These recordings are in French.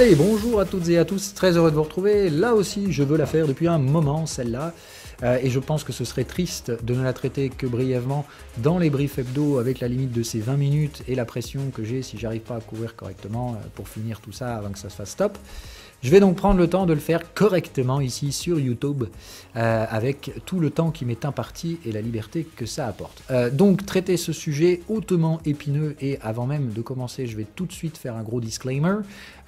Allez, bonjour à toutes et à tous, très heureux de vous retrouver. Là aussi, je veux la faire depuis un moment, celle-là. Euh, et je pense que ce serait triste de ne la traiter que brièvement dans les briefs hebdo avec la limite de ces 20 minutes et la pression que j'ai si j'arrive pas à couvrir correctement euh, pour finir tout ça avant que ça se fasse stop. Je vais donc prendre le temps de le faire correctement ici sur YouTube euh, avec tout le temps qui m'est imparti et la liberté que ça apporte. Euh, donc traiter ce sujet hautement épineux et avant même de commencer je vais tout de suite faire un gros disclaimer.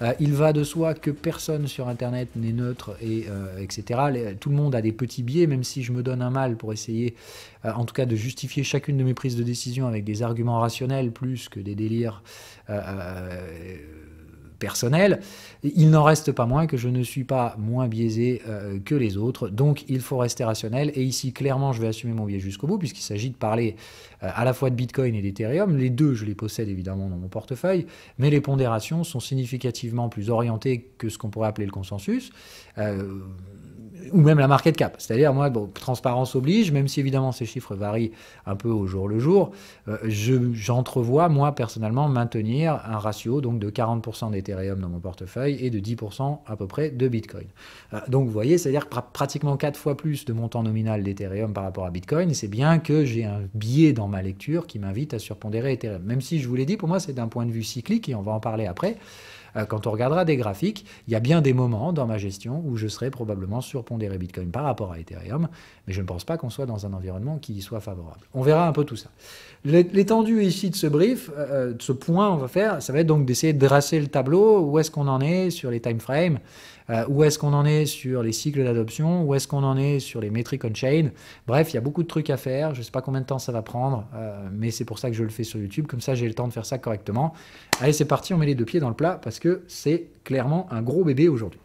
Euh, il va de soi que personne sur internet n'est neutre et etc. tout le monde a des petits biais même si je me donne un mal pour essayer en tout cas de justifier chacune de mes prises de décision avec des arguments rationnels plus que des délires personnel, il n'en reste pas moins que je ne suis pas moins biaisé euh, que les autres, donc il faut rester rationnel, et ici clairement je vais assumer mon biais jusqu'au bout, puisqu'il s'agit de parler euh, à la fois de Bitcoin et d'Ethereum, les deux je les possède évidemment dans mon portefeuille, mais les pondérations sont significativement plus orientées que ce qu'on pourrait appeler le consensus. Euh, ou même la market cap. C'est-à-dire, moi, bon, transparence oblige, même si évidemment ces chiffres varient un peu au jour le jour, euh, j'entrevois, moi, personnellement, maintenir un ratio donc, de 40% d'Ethereum dans mon portefeuille et de 10% à peu près de Bitcoin. Euh, donc, vous voyez, c'est-à-dire pratiquement 4 fois plus de montant nominal d'Ethereum par rapport à Bitcoin. C'est bien que j'ai un biais dans ma lecture qui m'invite à surpondérer Ethereum. Même si, je vous l'ai dit, pour moi, c'est d'un point de vue cyclique, et on va en parler après. Euh, quand on regardera des graphiques, il y a bien des moments dans ma gestion où je serai probablement surpondéré Bitcoin par rapport à Ethereum, mais je ne pense pas qu'on soit dans un environnement qui y soit favorable. On verra un peu tout ça. L'étendue ici de ce brief, euh, euh, de ce point, on va faire, ça va être donc d'essayer de dresser le tableau, où est-ce qu'on en est sur les timeframes, euh, où est-ce qu'on en est sur les cycles d'adoption Où est-ce qu'on en est sur les métriques on-chain Bref, il y a beaucoup de trucs à faire. Je ne sais pas combien de temps ça va prendre, euh, mais c'est pour ça que je le fais sur YouTube. Comme ça, j'ai le temps de faire ça correctement. Allez, c'est parti, on met les deux pieds dans le plat parce que c'est clairement un gros bébé aujourd'hui.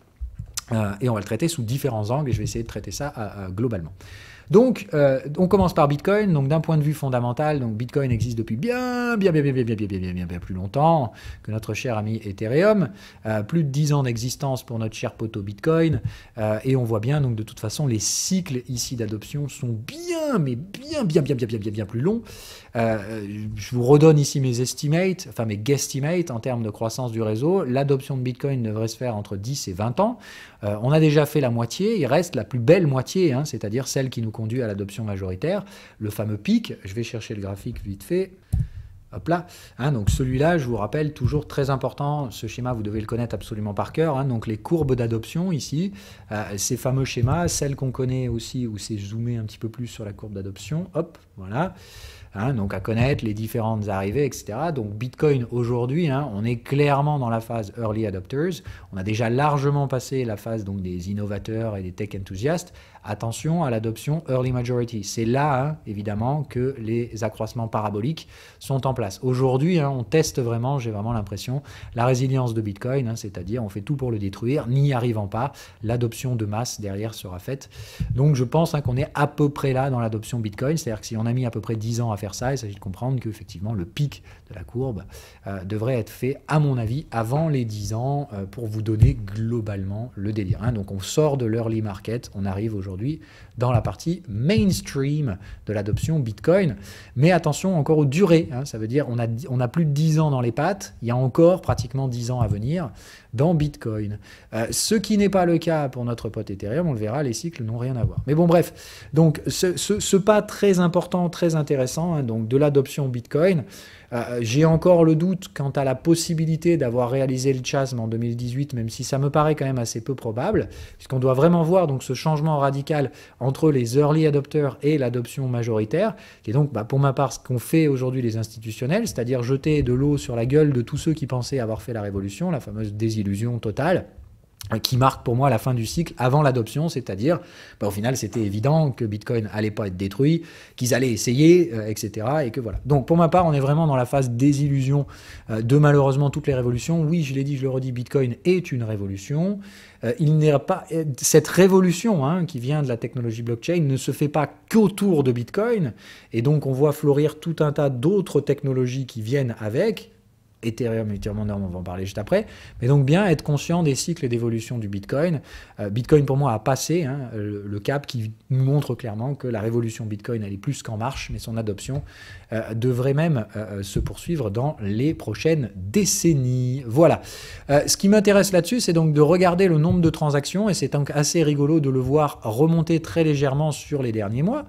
Euh, et on va le traiter sous différents angles et je vais essayer de traiter ça globalement. Donc, on commence par Bitcoin. Donc, d'un point de vue fondamental, donc Bitcoin existe depuis bien, bien, bien, bien, bien, bien, bien, bien, bien, bien plus longtemps que notre cher ami Ethereum. Euh, plus de 10 ans d'existence pour notre cher poteau Bitcoin. Euh, et on voit bien, donc, de toute façon, les cycles ici d'adoption sont bien, mais bien, bien, bien, bien, bien, bien, bien plus longs. Euh, je vous redonne ici mes estimates, enfin mes guesstimates en termes de croissance du réseau. L'adoption de Bitcoin devrait se faire entre 10 et 20 ans. Euh, on a déjà fait la moitié, il reste la plus belle moitié, hein, c'est-à-dire celle qui nous conduit à l'adoption majoritaire, le fameux pic. Je vais chercher le graphique vite fait. Hop là. Hein, donc celui-là, je vous rappelle, toujours très important, ce schéma, vous devez le connaître absolument par cœur. Hein, donc les courbes d'adoption ici, euh, ces fameux schémas, celles qu'on connaît aussi, où c'est zoomé un petit peu plus sur la courbe d'adoption. Hop, voilà. Hein, donc à connaître les différentes arrivées, etc. Donc Bitcoin aujourd'hui, hein, on est clairement dans la phase early adopters. On a déjà largement passé la phase donc des innovateurs et des tech enthousiastes Attention à l'adoption early majority. C'est là, hein, évidemment, que les accroissements paraboliques sont en place. Aujourd'hui, hein, on teste vraiment, j'ai vraiment l'impression, la résilience de Bitcoin, hein, c'est-à-dire on fait tout pour le détruire, n'y arrivant pas, l'adoption de masse derrière sera faite. Donc je pense qu'on est à peu près là dans l'adoption Bitcoin, c'est-à-dire que si on a mis à peu près 10 ans à faire ça, il s'agit de comprendre qu'effectivement le pic de la courbe, euh, devrait être fait, à mon avis, avant les 10 ans, euh, pour vous donner globalement le délire. Hein. Donc on sort de l'early market, on arrive aujourd'hui dans la partie mainstream de l'adoption Bitcoin. Mais attention encore aux durées, hein. ça veut dire on a, on a plus de 10 ans dans les pattes, il y a encore pratiquement 10 ans à venir dans Bitcoin. Euh, ce qui n'est pas le cas pour notre pote Ethereum, on le verra, les cycles n'ont rien à voir. Mais bon bref, donc ce, pas très important, très intéressant, hein. donc de l'adoption Bitcoin euh, euh, j'ai encore le doute quant à la possibilité d'avoir réalisé le chasme en 2018, même si ça me paraît quand même assez peu probable, puisqu'on doit vraiment voir donc ce changement radical entre les early adopters et l'adoption majoritaire, qui est donc bah, pour ma part ce qu'ont fait aujourd'hui les institutionnels, c'est-à-dire jeter de l'eau sur la gueule de tous ceux qui pensaient avoir fait la révolution, la fameuse désillusion totale qui marque pour moi la fin du cycle avant l'adoption, c'est-à-dire, bah, au final, c'était évident que Bitcoin allait pas être détruit, qu'ils allaient essayer, euh, etc. Et que voilà. Donc, pour ma part, on est vraiment dans la phase désillusion euh, de malheureusement toutes les révolutions. Oui, je l'ai dit, je le redis, Bitcoin est une révolution. Euh, il n'est pas cette révolution hein, qui vient de la technologie blockchain ne se fait pas qu'autour de Bitcoin, et donc on voit fleurir tout un tas d'autres technologies qui viennent avec Ethereum et Norm, on va en parler juste après. Mais donc bien être conscient des cycles d'évolution du Bitcoin. Euh, Bitcoin pour moi a passé hein, le, le, cap qui nous montre clairement que la révolution Bitcoin elle est plus qu'en marche, mais son adoption euh, devrait même euh, euh, se poursuivre dans les prochaines décennies. Voilà. ce qui m'intéresse là-dessus, c'est donc de regarder le nombre de transactions, et c'est donc assez rigolo de le voir remonter très légèrement sur les derniers mois.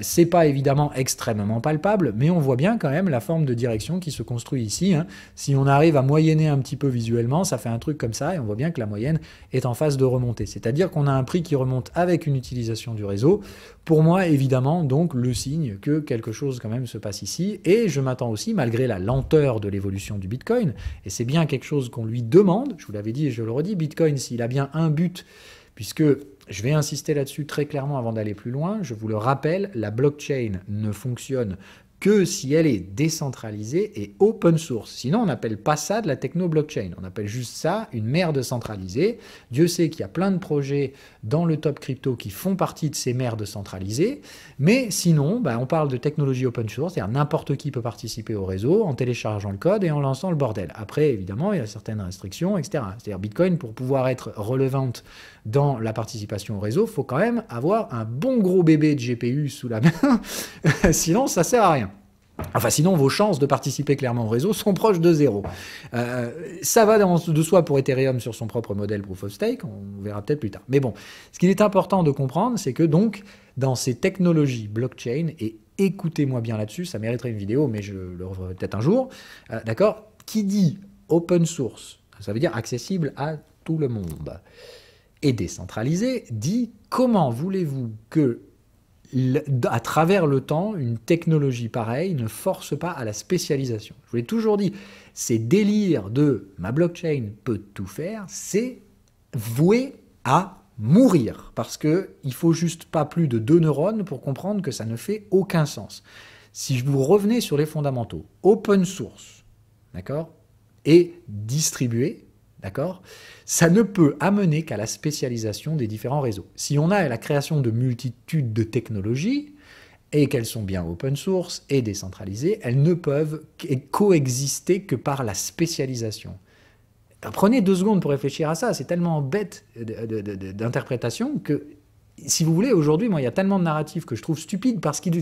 c'est pas évidemment extrêmement palpable, mais on voit bien quand même la forme de direction qui se construit ici. Hein. Si on arrive à moyenner un petit peu visuellement, ça fait un truc comme ça, et on voit bien que la moyenne est en phase de remonter. C'est-à-dire qu'on a un prix qui remonte avec une utilisation du réseau pour moi, évidemment, donc le signe que quelque chose quand même se passe ici, et je m'attends aussi, malgré la lenteur de l'évolution du Bitcoin, et c'est bien quelque chose qu'on lui demande, je vous l'avais dit et je le redis, Bitcoin, s'il a bien un but, puisque je vais insister là-dessus très clairement avant d'aller plus loin. Je vous le rappelle, la blockchain ne fonctionne que si elle est décentralisée et open source. Sinon, on n'appelle pas ça de la techno-blockchain. On appelle juste ça une merde centralisée. Dieu sait qu'il y a plein de projets dans le top crypto qui font partie de ces merdes centralisées, Mais sinon, ben, on parle de technologie open source, c'est-à-dire n'importe qui peut participer au réseau en téléchargeant le code et en lançant le bordel. Après, évidemment, il y a certaines restrictions, etc. C'est-à-dire Bitcoin, pour pouvoir être relevante dans la participation au réseau, faut quand même avoir un bon gros bébé de GPU sous la main, sinon ça sert à rien. Enfin, sinon, vos chances de participer clairement au réseau sont proches de zéro. Euh, ça va de soi pour Ethereum sur son propre modèle Proof of Stake, on verra peut-être plus tard. Mais bon, ce qu'il est important de comprendre, c'est que donc, dans ces technologies blockchain, et écoutez-moi bien là-dessus, ça mériterait une vidéo, mais je le referai peut-être un jour, euh, d'accord Qui dit open source, ça veut dire accessible à tout le monde et décentralisé dit comment voulez-vous que, à travers le temps, une technologie pareille ne force pas à la spécialisation Je vous l'ai toujours dit, ces délires de ma blockchain peut tout faire, c'est voué à mourir, parce qu'il il faut juste pas plus de deux neurones pour comprendre que ça ne fait aucun sens. Si je vous revenais sur les fondamentaux, open source, d'accord, et distribué, D'accord Ça ne peut amener qu'à la spécialisation des différents réseaux. Si on a la création de multitudes de technologies, et qu'elles sont bien open source et décentralisées, elles ne peuvent coexister que par la spécialisation. Ben, prenez deux secondes pour réfléchir à ça, c'est tellement bête euh, d'interprétation que si vous voulez, aujourd'hui, moi, il y a tellement de narratifs que je trouve stupides parce qu'ils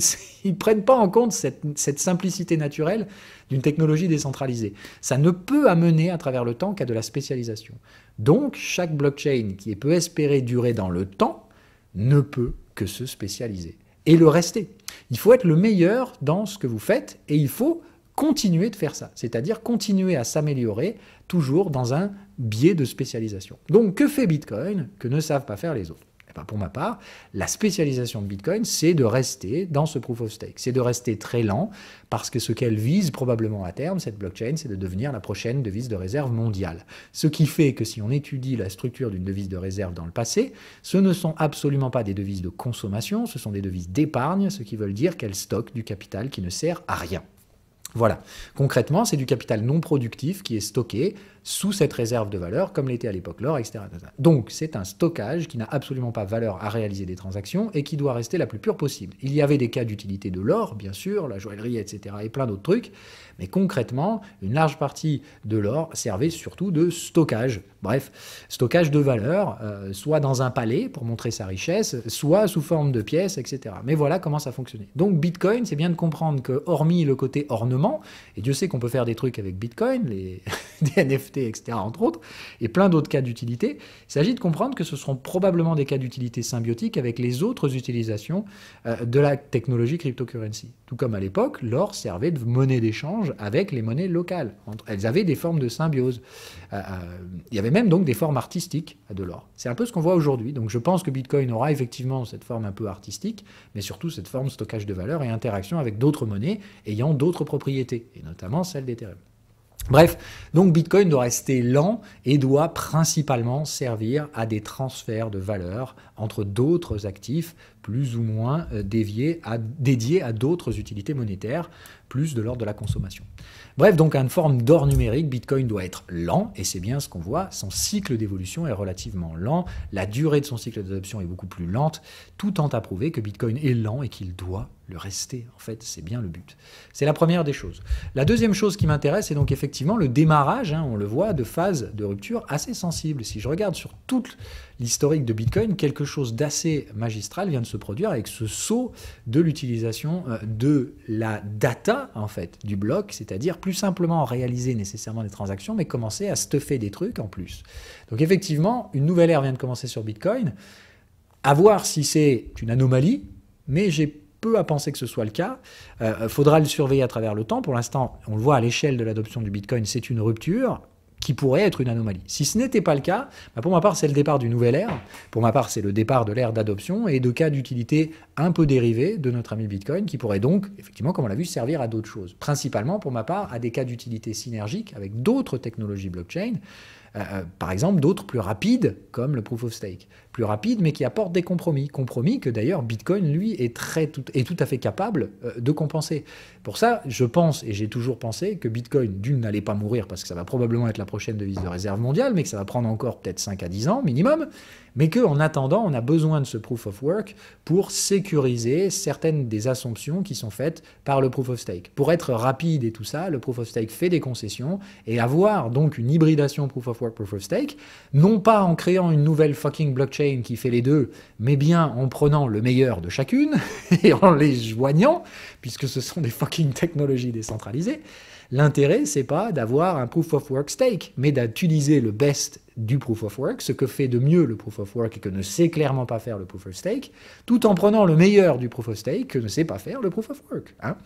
ne prennent pas en compte cette, cette simplicité naturelle d'une technologie décentralisée. Ça ne peut amener à travers le temps qu'à de la spécialisation. Donc, chaque blockchain qui peut espérer durer dans le temps ne peut que se spécialiser et le rester. Il faut être le meilleur dans ce que vous faites et il faut continuer de faire ça, c'est-à-dire continuer à s'améliorer toujours dans un biais de spécialisation. Donc, que fait Bitcoin que ne savent pas faire les autres eh ben, pour ma part, la spécialisation de Bitcoin, c'est de rester dans ce proof of stake, c'est de rester très lent, parce que ce qu'elle vise probablement à terme, cette blockchain, c'est de devenir la prochaine devise de réserve mondiale. Ce qui fait que si on étudie la structure d'une devise de réserve dans le passé, ce ne sont absolument pas des devises de consommation, ce sont des devises d'épargne, ce qui veut dire qu'elle stockent du capital qui ne sert à rien. Voilà. Concrètement, c'est du capital non productif qui est stocké sous cette réserve de valeur, comme l'était à l'époque l'or, etc. Donc, c'est un stockage qui n'a absolument pas valeur à réaliser des transactions et qui doit rester la plus pure possible. Il y avait des cas d'utilité de l'or, bien sûr, la joaillerie, etc., et plein d'autres trucs, mais concrètement, une large partie de l'or servait surtout de stockage. Bref, stockage de valeur, euh, soit dans un palais pour montrer sa richesse, soit sous forme de pièces, etc. Mais voilà comment ça fonctionnait. Donc Bitcoin, c'est bien de comprendre que hormis le côté ornement, et Dieu sait qu'on peut faire des trucs avec Bitcoin, les des NFT, etc., entre autres, et plein d'autres cas d'utilité, il s'agit de comprendre que ce seront probablement des cas d'utilité symbiotique avec les autres utilisations euh, de la technologie cryptocurrency. Tout comme à l'époque, l'or servait de monnaie d'échange avec les monnaies locales. Elles avaient des formes de symbiose. Euh, euh, il y avait même donc des formes artistiques à de l'or. C'est un peu ce qu'on voit aujourd'hui. Donc je pense que Bitcoin aura effectivement cette forme un peu artistique, mais surtout cette forme stockage de valeur et interaction avec d'autres monnaies ayant d'autres propriétés, et notamment celle d'Ethereum. Bref, donc Bitcoin doit rester lent et doit principalement servir à des transferts de valeur entre d'autres actifs plus ou moins euh, dédiés à d'autres utilités monétaires, plus de l'ordre de la consommation. Bref, donc à une forme d'or numérique, Bitcoin doit être lent, et c'est bien ce qu'on voit, son cycle d'évolution est relativement lent, la durée de son cycle d'adoption est beaucoup plus lente, tout tend à prouver que Bitcoin est lent et qu'il doit le rester, en fait, c'est bien le but. C'est la première des choses. La deuxième chose qui m'intéresse, c'est donc effectivement le démarrage, hein, on le voit, de phases de rupture assez sensibles. Si je regarde sur toute l'historique de Bitcoin, quelque chose d'assez magistral vient de se produire avec ce saut de l'utilisation euh, de la data, en fait, du bloc, c'est-à-dire plus simplement réaliser nécessairement des transactions, mais commencer à stuffer des trucs en plus. Donc effectivement, une nouvelle ère vient de commencer sur Bitcoin. À voir si c'est une anomalie, mais j'ai peu à penser que ce soit le cas. Euh, faudra le surveiller à travers le temps. Pour l'instant, on le voit à l'échelle de l'adoption du Bitcoin, c'est une rupture qui pourrait être une anomalie. Si ce n'était pas le cas, bah, pour ma part, c'est le départ d'une nouvelle ère. Pour ma part, c'est le départ de l'ère d'adoption et de cas d'utilité un peu dérivés de notre ami Bitcoin, qui pourrait donc, effectivement, comme on l'a vu, servir à d'autres choses. Principalement, pour ma part, à des cas d'utilité synergiques avec d'autres technologies blockchain, euh, euh, par exemple d'autres plus rapides, comme le proof of stake, plus rapide, mais qui apporte des compromis. Compromis que d'ailleurs Bitcoin, lui, est, très, tout, tout à fait capable euh, de compenser. Pour ça, je pense, et j'ai toujours pensé, que Bitcoin, d'une, n'allait pas mourir, parce que ça va probablement être la prochaine devise de réserve mondiale, mais que ça va prendre encore peut-être 5 à 10 ans minimum, mais qu'en attendant, on a besoin de ce proof of work pour sécuriser certaines des assumptions qui sont faites par le proof of stake. Pour être rapide et tout ça, le proof of stake fait des concessions et avoir donc une hybridation proof of work, proof of stake, non pas en créant une nouvelle fucking blockchain, qui fait les deux, mais bien en prenant le meilleur de chacune et en les joignant, puisque ce sont des fucking technologies décentralisées. L'intérêt, c'est pas d'avoir un proof of work stake, mais d'utiliser le best du proof of work, ce que fait de mieux le proof of work et que ne sait clairement pas faire le proof of stake, tout en prenant le meilleur du proof of stake que ne sait pas faire le proof of work. Hein.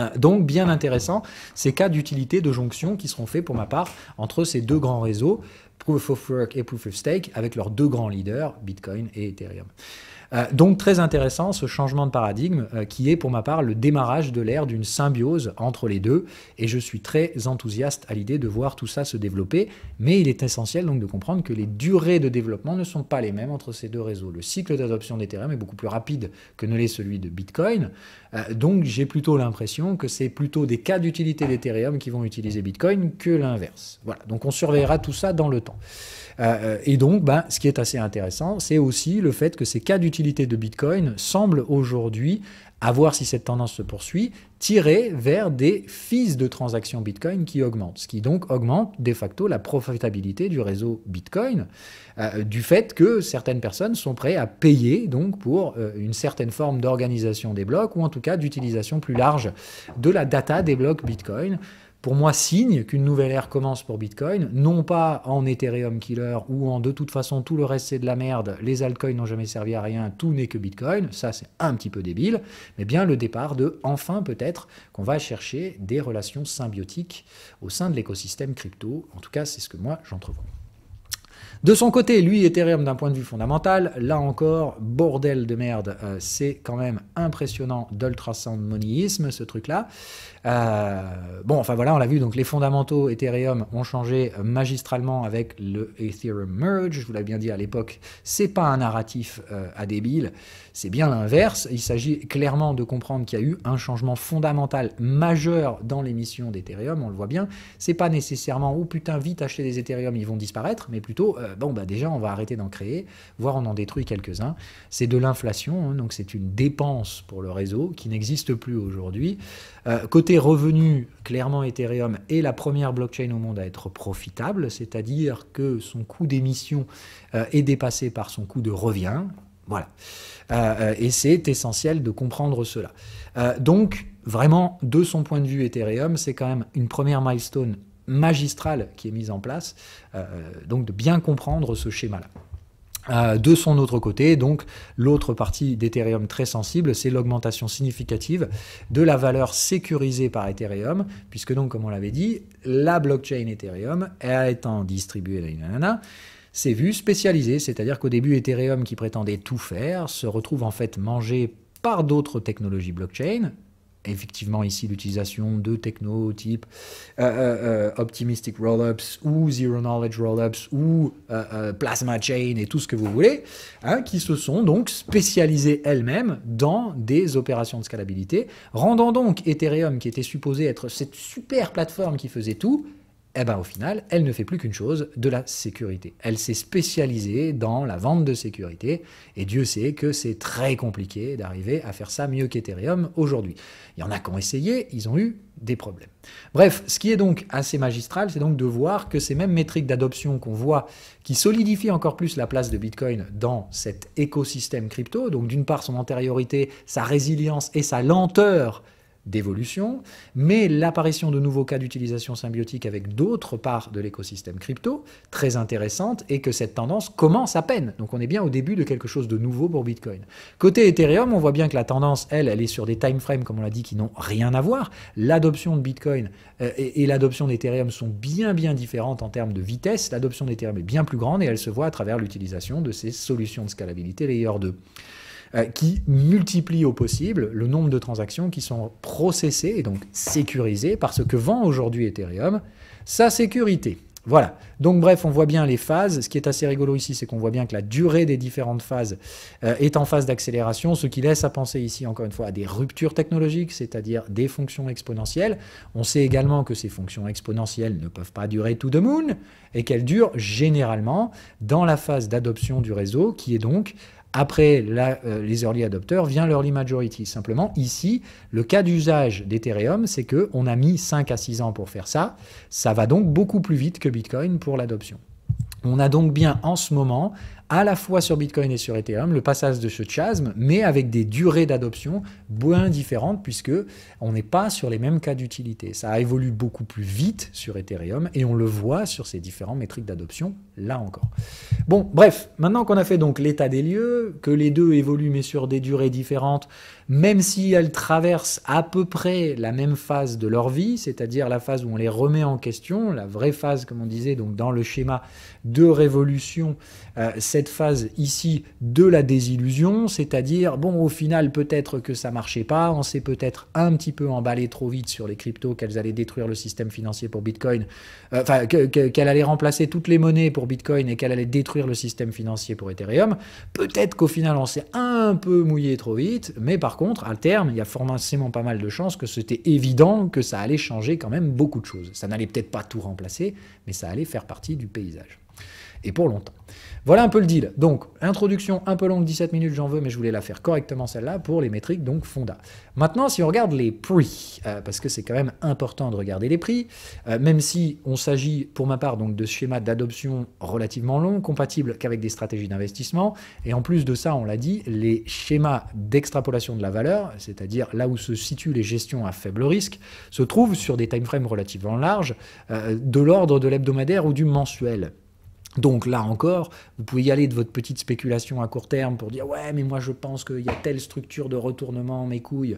Euh, donc bien intéressant ces cas d'utilité de jonction qui seront faits pour ma part entre ces deux grands réseaux, Proof of Work et Proof of Stake, avec leurs deux grands leaders, Bitcoin et Ethereum. Euh, donc très intéressant ce changement de paradigme euh, qui est pour ma part le démarrage de l'ère d'une symbiose entre les deux et je suis très enthousiaste à l'idée de voir tout ça se développer mais il est essentiel donc de comprendre que les durées de développement ne sont pas les mêmes entre ces deux réseaux. Le cycle d'adoption d'Ethereum est beaucoup plus rapide que ne l'est celui de Bitcoin euh, donc j'ai plutôt l'impression que c'est plutôt des cas d'utilité d'Ethereum qui vont utiliser Bitcoin que l'inverse. Voilà donc on surveillera tout ça dans le temps. et donc ben, ce qui est assez intéressant c'est aussi le fait que ces cas d'utilité l'utilité de Bitcoin semble aujourd'hui, à voir si cette tendance se poursuit, tirer vers des fees de transactions Bitcoin qui augmentent, ce qui donc augmente de facto la profitabilité du réseau Bitcoin, euh, du fait que certaines personnes sont prêtes à payer donc pour euh, une certaine forme d'organisation des blocs ou en tout cas d'utilisation plus large de la data des blocs Bitcoin pour moi, signe qu'une nouvelle ère commence pour Bitcoin, non pas en Ethereum killer ou en de toute façon tout le reste c'est de la merde, les altcoins n'ont jamais servi à rien, tout n'est que Bitcoin, ça c'est un petit peu débile, mais bien le départ de enfin peut-être qu'on va chercher des relations symbiotiques au sein de l'écosystème crypto, en tout cas c'est ce que moi j'entrevois. De son côté, lui, Ethereum d'un point de vue fondamental, là encore, bordel de merde, euh, c'est quand même impressionnant d'ultrasound monisme ce truc-là. Euh, bon, enfin voilà, on l'a vu, donc les fondamentaux Ethereum ont changé magistralement avec le Ethereum Merge. Je vous l'avais bien dit à l'époque, c'est pas un narratif à euh, débile, c'est bien l'inverse. Il s'agit clairement de comprendre qu'il y a eu un changement fondamental majeur dans l'émission d'Ethereum, on le voit bien. C'est pas nécessairement, oh putain, vite acheter des Ethereum, ils vont disparaître, mais plutôt, euh, bon, bah déjà, on va arrêter d'en créer, voire on en détruit quelques-uns. C'est de l'inflation, hein, donc c'est une dépense pour le réseau qui n'existe plus aujourd'hui. Euh, côté revenu, clairement Ethereum est la première blockchain au monde à être profitable, c'est-à-dire que son coût d'émission euh, est dépassé par son coût de revient. Voilà. Euh, et c'est essentiel de comprendre cela. donc, vraiment, de son point de vue, Ethereum, c'est quand même une première milestone magistrale qui est mise en place. donc, de bien comprendre ce schéma-là. Euh, de son autre côté, donc l'autre partie d'Ethereum très sensible, c'est l'augmentation significative de la valeur sécurisée par Ethereum, puisque donc, comme on l'avait dit, la blockchain Ethereum étant distribuée, c'est vue spécialisée, c'est-à-dire qu'au début, Ethereum, qui prétendait tout faire, se retrouve en fait mangé par d'autres technologies blockchain, effectivement ici l'utilisation de techno type euh, euh, euh, optimistic rollups ou zero knowledge rollups ou plasma chain et tout ce que vous voulez, hein, qui se sont donc spécialisés elles-mêmes dans des opérations de scalabilité, rendant donc Ethereum, qui était supposé être cette super plateforme qui faisait tout, eh ben, au final, elle ne fait plus qu'une chose, de la sécurité. Elle s'est spécialisée dans la vente de sécurité, et Dieu sait que c'est très compliqué d'arriver à faire ça mieux qu'Ethereum aujourd'hui. Il y en a qui ont essayé, ils ont eu des problèmes. Bref, ce qui est donc assez magistral, c'est donc de voir que ces mêmes métriques d'adoption qu'on voit, qui solidifient encore plus la place de Bitcoin dans cet écosystème crypto, donc d'une part son antériorité, sa résilience et sa lenteur, d'évolution, mais l'apparition de nouveaux cas d'utilisation symbiotique avec d'autres parts de l'écosystème crypto, très intéressante, et que cette tendance commence à peine. Donc on est bien au début de quelque chose de nouveau pour Bitcoin. Côté Ethereum, on voit bien que la tendance, elle, elle est sur des timeframes, comme on l'a dit, qui n'ont rien à voir. L'adoption de Bitcoin euh, et, l'adoption d'Ethereum sont bien, bien différentes en termes de vitesse. L'adoption d'Ethereum est bien plus grande et elle se voit à travers l'utilisation de ces solutions de scalabilité Layer 2. Euh, qui multiplie au possible le nombre de transactions qui sont processées et donc sécurisées par ce que vend aujourd'hui Ethereum, sa sécurité. Voilà. Donc bref, on voit bien les phases. Ce qui est assez rigolo ici, c'est qu'on voit bien que la durée des différentes phases euh, est en phase d'accélération, ce qui laisse à penser ici, encore une fois, à des ruptures technologiques, c'est-à-dire des fonctions exponentielles. On sait également que ces fonctions exponentielles ne peuvent pas durer tout de moon et qu'elles durent généralement dans la phase d'adoption du réseau, qui est donc après euh, les early adopters vient l'early majority. Simplement, ici, le cas d'usage d'Ethereum, c'est qu'on a mis 5 à 6 ans pour faire ça. Ça va donc beaucoup plus vite que Bitcoin pour l'adoption. On a donc bien en ce moment, à la fois sur Bitcoin et sur Ethereum, le passage de ce chasme, mais avec des durées d'adoption bien différentes, puisque on n'est pas sur les mêmes cas d'utilité. Ça a évolué beaucoup plus vite sur Ethereum et on le voit sur ces différents métriques d'adoption là encore. Bon, bref, maintenant qu'on a fait donc l'état des lieux, que les deux évoluent mais sur des durées différentes, même si elles traversent à peu près la même phase de leur vie, c'est-à-dire la phase où on les remet en question, la vraie phase, comme on disait, donc dans le schéma de révolution, euh, cette phase ici de la désillusion, c'est-à-dire, bon, au final, peut-être que ça marchait pas, on s'est peut-être un petit peu emballé trop vite sur les cryptos, qu'elles allaient détruire le système financier pour Bitcoin, euh, enfin, qu'elles allaient remplacer toutes les monnaies pour Bitcoin et qu'elle allait détruire le système financier pour Ethereum. Peut-être qu'au final, on s'est un peu mouillé trop vite, mais par contre, à terme, il y a forcément pas mal de chances que c'était évident que ça allait changer quand même beaucoup de choses. Ça n'allait peut-être pas tout remplacer, mais ça allait faire partie du paysage et pour longtemps. Voilà un peu le deal. Donc, introduction un peu longue, 17 minutes, j'en veux, mais je voulais la faire correctement celle-là pour les métriques, donc Fonda. Maintenant, si on regarde les prix, euh, parce que c'est quand même important de regarder les prix, euh, même si on s'agit, pour ma part, donc de schémas d'adoption relativement longs, compatibles qu'avec des stratégies d'investissement, et en plus de ça, on l'a dit, les schémas d'extrapolation de la valeur, c'est-à-dire là où se situent les gestions à faible risque, se trouvent sur des timeframes relativement larges, euh, de l'ordre de l'hebdomadaire ou du mensuel. Donc là encore, vous pouvez y aller de votre petite spéculation à court terme pour dire ouais mais moi je pense qu'il y a telle structure de retournement, mes couilles.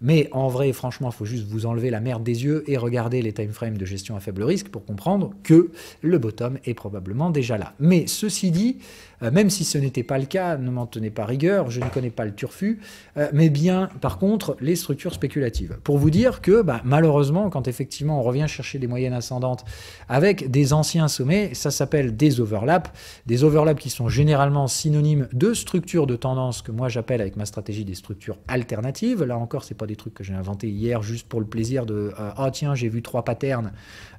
Mais en vrai, franchement, il faut juste vous enlever la merde des yeux et regarder les timeframes de gestion à faible risque pour comprendre que le bottom est probablement déjà là. Mais ceci dit, euh, même si ce n'était pas le cas, ne m'en tenez pas rigueur, je ne connais pas le turfu, euh, mais bien par contre les structures spéculatives. Pour vous dire que bah, malheureusement, quand effectivement on revient chercher des moyennes ascendantes avec des anciens sommets, ça s'appelle des overlaps, des overlaps qui sont généralement synonymes de structures de tendance que moi j'appelle avec ma stratégie des structures alternatives. Là encore, c'est pas des trucs que j'ai inventés hier juste pour le plaisir de euh, ah tiens j'ai vu trois patterns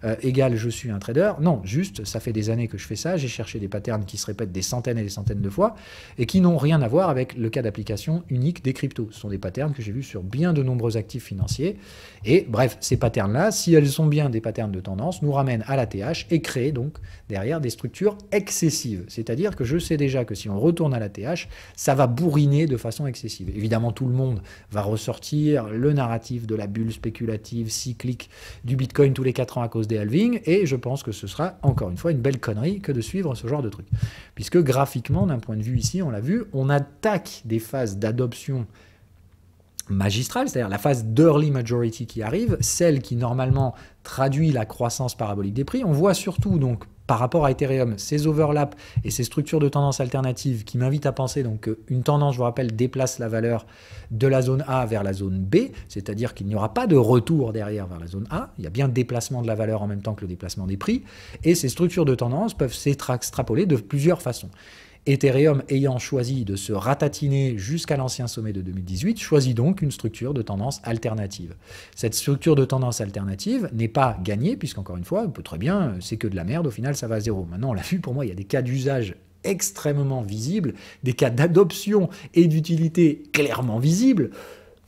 euh, égal je suis un trader. Non, juste ça fait des années que je fais ça. J'ai cherché des patterns qui se répètent des centaines et des centaines de fois et qui n'ont rien à voir avec le cas d'application unique des cryptos. Ce sont des patterns que j'ai vus sur bien de nombreux actifs financiers et bref ces patterns là, si elles sont bien des patterns de tendance, nous ramènent à la TH et créent donc derrière des structures excessives. C'est-à-dire que je sais déjà que si on retourne à la TH, ça va bourriner de façon excessive. Évidemment, tout le monde va ressortir le narratif de la bulle spéculative cyclique du Bitcoin tous les 4 ans à cause des halvings, et je pense que ce sera encore une fois une belle connerie que de suivre ce genre de truc. Puisque graphiquement, d'un point de vue ici, on l'a vu, on attaque des phases d'adoption magistrale, c'est-à-dire la phase d'early majority qui arrive, celle qui normalement traduit la croissance parabolique des prix. On voit surtout donc par rapport à Ethereum, ces overlaps et ces structures de tendance alternatives qui m'invitent à penser donc une tendance, je vous rappelle, déplace la valeur de la zone A vers la zone B, c'est-à-dire qu'il n'y aura pas de retour derrière vers la zone A, il y a bien déplacement de la valeur en même temps que le déplacement des prix, et ces structures de tendance peuvent s'extrapoler de plusieurs façons. Ethereum ayant choisi de se ratatiner jusqu'à l'ancien sommet de 2018, choisit donc une structure de tendance alternative. Cette structure de tendance alternative n'est pas gagnée, puisqu'encore une fois, on peut très bien, c'est que de la merde, au final ça va à zéro. Maintenant, on l'a vu, pour moi, il y a des cas d'usage extrêmement visibles, des cas d'adoption et d'utilité clairement visibles.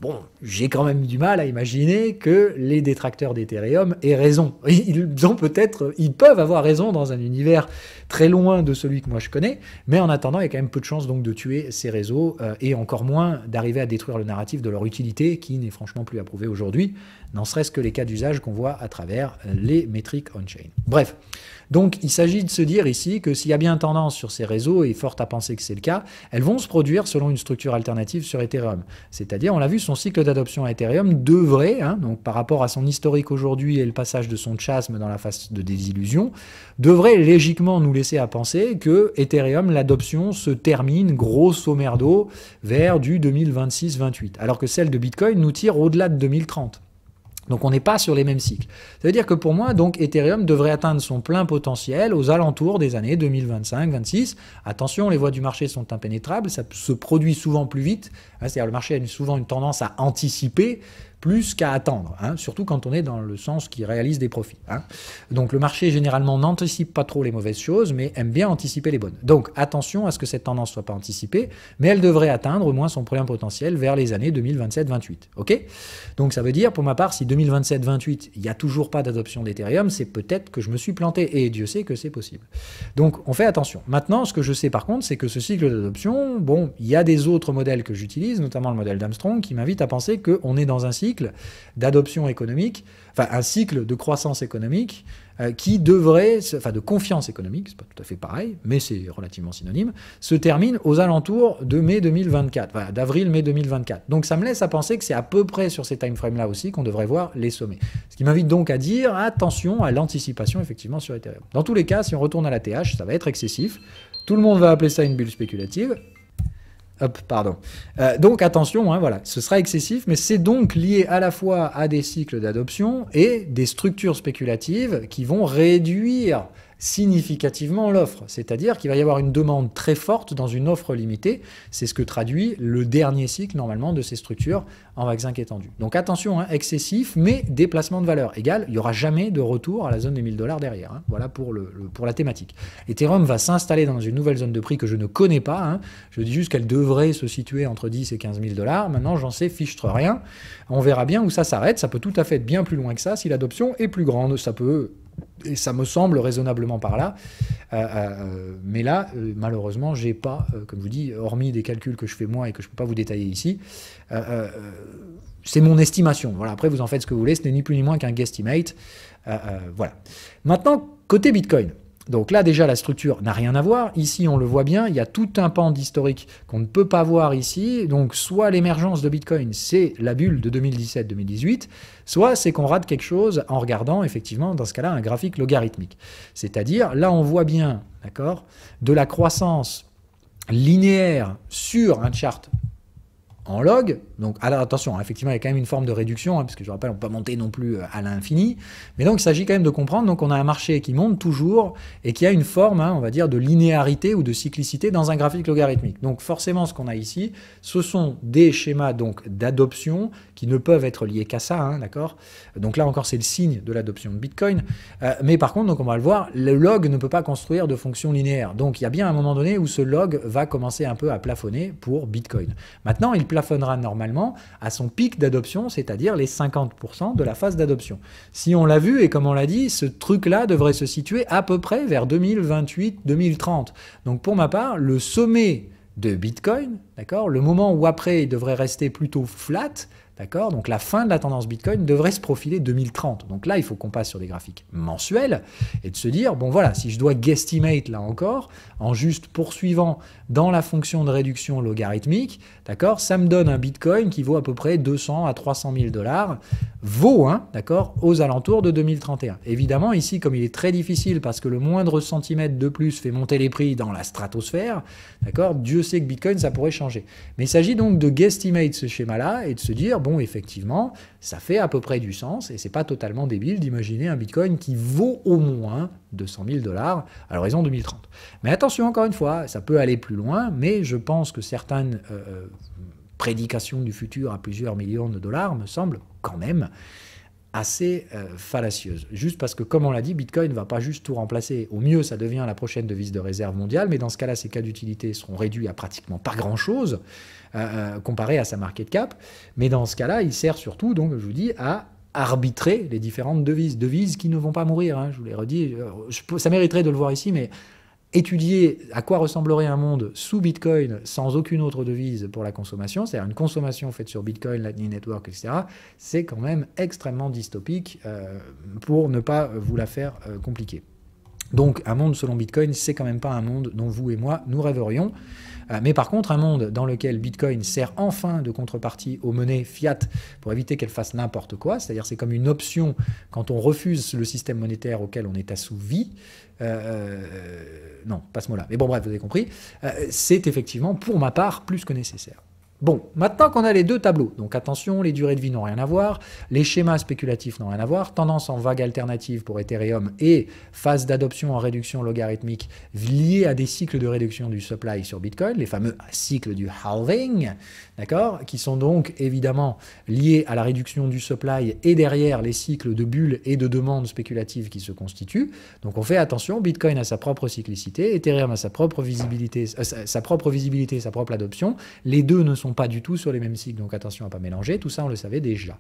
Bon, j'ai quand même du mal à imaginer que les détracteurs d'Ethereum aient raison. Ils ont peut-être, ils peuvent avoir raison dans un univers très loin de celui que moi je connais, mais en attendant, il y a quand même peu de chances donc de tuer ces réseaux euh, et encore moins d'arriver à détruire le narratif de leur utilité qui n'est franchement plus approuvé aujourd'hui n'en serait-ce que les cas d'usage qu'on voit à travers euh, les métriques on-chain. Bref, donc il s'agit de se dire ici que s'il y a bien tendance sur ces réseaux, et fort à penser que c'est le cas, elles vont se produire selon une structure alternative sur Ethereum. C'est-à-dire, on l'a vu, son cycle d'adoption à Ethereum devrait, hein, donc par rapport à son historique aujourd'hui et le passage de son chasme dans la phase de désillusion, devrait légiquement nous laisser à penser que Ethereum, l'adoption se termine grosso merdo vers du 2026-28, alors que celle de Bitcoin nous tire au-delà de 2030. Donc on n'est pas sur les mêmes cycles. Ça veut dire que pour moi, donc Ethereum devrait atteindre son plein potentiel aux alentours des années 2025-26. Attention, les voies du marché sont impénétrables, ça se produit souvent plus vite. Hein, c'est-à-dire le marché a souvent une tendance à anticiper plus qu'à attendre, hein, surtout quand on est dans le sens qui réalise des profits. Hein. Donc le marché généralement n'anticipe pas trop les mauvaises choses, mais aime bien anticiper les bonnes. Donc attention à ce que cette tendance ne soit pas anticipée, mais elle devrait atteindre au moins son plein potentiel vers les années 2027-28. Ok Donc ça veut dire, pour ma part, si 2027-28, il n'y a toujours pas d'adoption d'Ethereum, c'est peut-être que je me suis planté, et Dieu sait que c'est possible. Donc on fait attention. Maintenant, ce que je sais par contre, c'est que ce cycle d'adoption, bon, il y a des autres modèles que j'utilise, notamment le modèle d'Armstrong, qui m'invite à penser qu'on est dans un cycle d'adoption économique, enfin un cycle de croissance économique euh, qui devrait, enfin de confiance économique, c'est pas tout à fait pareil, mais c'est relativement synonyme, se termine aux alentours de mai 2024, d'avril-mai 2024. Donc ça me laisse à penser que c'est à peu près sur ces timeframes-là aussi qu'on devrait voir les sommets. Ce qui m'invite donc à dire attention à l'anticipation effectivement sur Ethereum. Dans tous les cas, si on retourne à la TH, ça va être excessif. Tout le monde va appeler ça une bulle spéculative pardon. Euh, donc attention, hein, voilà, ce sera excessif, mais c'est donc lié à la fois à des cycles d'adoption et des structures spéculatives qui vont réduire significativement l'offre. C'est-à-dire qu'il va y avoir une demande très forte dans une offre limitée. C'est ce que traduit le dernier cycle normalement de ces structures en vaccin étendu. Donc attention, hein, excessif, mais déplacement de valeur égal, il n'y aura jamais de retour à la zone des 1000 dollars derrière. Hein. Voilà pour, le, pour la thématique. Ethereum va s'installer dans une nouvelle zone de prix que je ne connais pas. Hein. Je dis juste qu'elle devrait se situer entre 10 et 15 000 dollars. Maintenant, j'en sais fichtre rien. On verra bien où ça s'arrête. Ça peut tout à fait être bien plus loin que ça si l'adoption est plus grande. Ça peut et ça me semble raisonnablement par là. Euh, euh, euh, mais là, malheureusement, malheureusement, j'ai pas, comme je vous dis, hormis des calculs que je fais moi et que je ne peux pas vous détailler ici, c'est mon estimation. Voilà, après, vous en faites ce que vous voulez, ce n'est ni plus ni moins qu'un guesstimate. voilà. Maintenant, côté Bitcoin. Donc là, déjà, la structure n'a rien à voir. Ici, on le voit bien, il y a tout un pan d'historique qu'on ne peut pas voir ici. Donc, soit l'émergence de Bitcoin, c'est la bulle de 2017-2018, soit c'est qu'on rate quelque chose en regardant, effectivement, dans ce cas-là, un graphique logarithmique. C'est-à-dire, là, on voit bien, d'accord, de la croissance linéaire sur un chart en log. Donc alors, attention, hein, effectivement, il y a quand même une forme de réduction, hein, que je rappelle, on peut pas monter non plus euh, à l'infini. Mais donc il s'agit quand même de comprendre, donc on a un marché qui monte toujours et qui a une forme, hein, on va dire, de linéarité ou de cyclicité dans un graphique logarithmique. Donc forcément, ce qu'on a ici, ce sont des schémas donc d'adoption qui ne peuvent être liés qu'à ça, hein, d'accord Donc là encore, c'est le signe de l'adoption de Bitcoin. Euh, mais par contre, donc on va le voir, le log ne peut pas construire de fonction linéaire. Donc il y a bien un moment donné où ce log va commencer un peu à plafonner pour Bitcoin. Maintenant, il plafonne plafonnera normalement à son pic d'adoption, c'est-à-dire les 50% de la phase d'adoption. Si on l'a vu, et comme on l'a dit, ce truc-là devrait se situer à peu près vers 2028-2030. Donc pour ma part, le sommet de Bitcoin, d'accord, le moment où après il devrait rester plutôt flat, D'accord Donc la fin de la tendance Bitcoin devrait se profiler 2030. Donc là, il faut qu'on passe sur des graphiques mensuels et de se dire, bon voilà, si je dois guesstimate là encore, en juste poursuivant dans la fonction de réduction logarithmique, d'accord, ça me donne un Bitcoin qui vaut à peu près 200 à 300 000 dollars, vaut, hein, d'accord, aux alentours de 2031. Évidemment, ici, comme il est très difficile parce que le moindre centimètre de plus fait monter les prix dans la stratosphère, d'accord, Dieu sait que Bitcoin, ça pourrait changer. Mais il s'agit donc de guestimate ce schéma-là et de se dire, bon, effectivement, ça fait à peu près du sens et c'est pas totalement débile d'imaginer un bitcoin qui vaut au moins 200 000 dollars à l'horizon 2030. Mais attention, encore une fois, ça peut aller plus loin, mais je pense que certaines euh, euh, prédications du futur à plusieurs millions de dollars me semblent quand même assez euh, fallacieuses. Juste parce que, comme on l'a dit, Bitcoin ne va pas juste tout remplacer. Au mieux, ça devient la prochaine devise de réserve mondiale, mais dans ce cas-là, ces cas d'utilité seront réduits à pratiquement pas grand-chose comparé à sa market cap. Mais dans ce cas-là, il sert surtout, donc, je vous dis, à arbitrer les différentes devises, devises qui ne vont pas mourir. Hein, je vous l'ai redit, euh, ça mériterait de le voir ici, mais étudier à quoi ressemblerait un monde sous Bitcoin sans aucune autre devise pour la consommation, c'est-à-dire une consommation faite sur Bitcoin, Lightning Network, etc., c'est quand même extrêmement dystopique euh, pour ne pas vous la faire euh, compliquer. Donc un monde selon Bitcoin, c'est quand même pas un monde dont vous et moi nous rêverions. Euh, mais par contre, un monde dans lequel Bitcoin sert enfin de contrepartie aux monnaies fiat pour éviter qu'elles fassent n'importe quoi, c'est-à-dire c'est comme une option quand on refuse le système monétaire auquel on est assouvi, euh, euh, non, pas ce mot-là, mais bon bref, vous avez compris, c'est effectivement pour ma part plus que nécessaire. Bon, maintenant qu'on a les deux tableaux, donc attention, les durées de vie n'ont rien à voir, les schémas spéculatifs n'ont rien à voir, tendance en vague alternative pour Ethereum et phase d'adoption en réduction logarithmique liée à des cycles de réduction du supply sur Bitcoin, les fameux cycles du halving, qui sont donc évidemment liés à la réduction du supply et derrière les cycles de bulles et de demandes spéculatives qui se constituent. Donc on fait attention, Bitcoin a sa propre cyclicité, Ethereum a sa propre visibilité, euh, sa propre visibilité, sa propre adoption. Les deux ne sont pas du tout sur les mêmes cycles, donc attention à ne pas mélanger. Tout ça, on le savait déjà.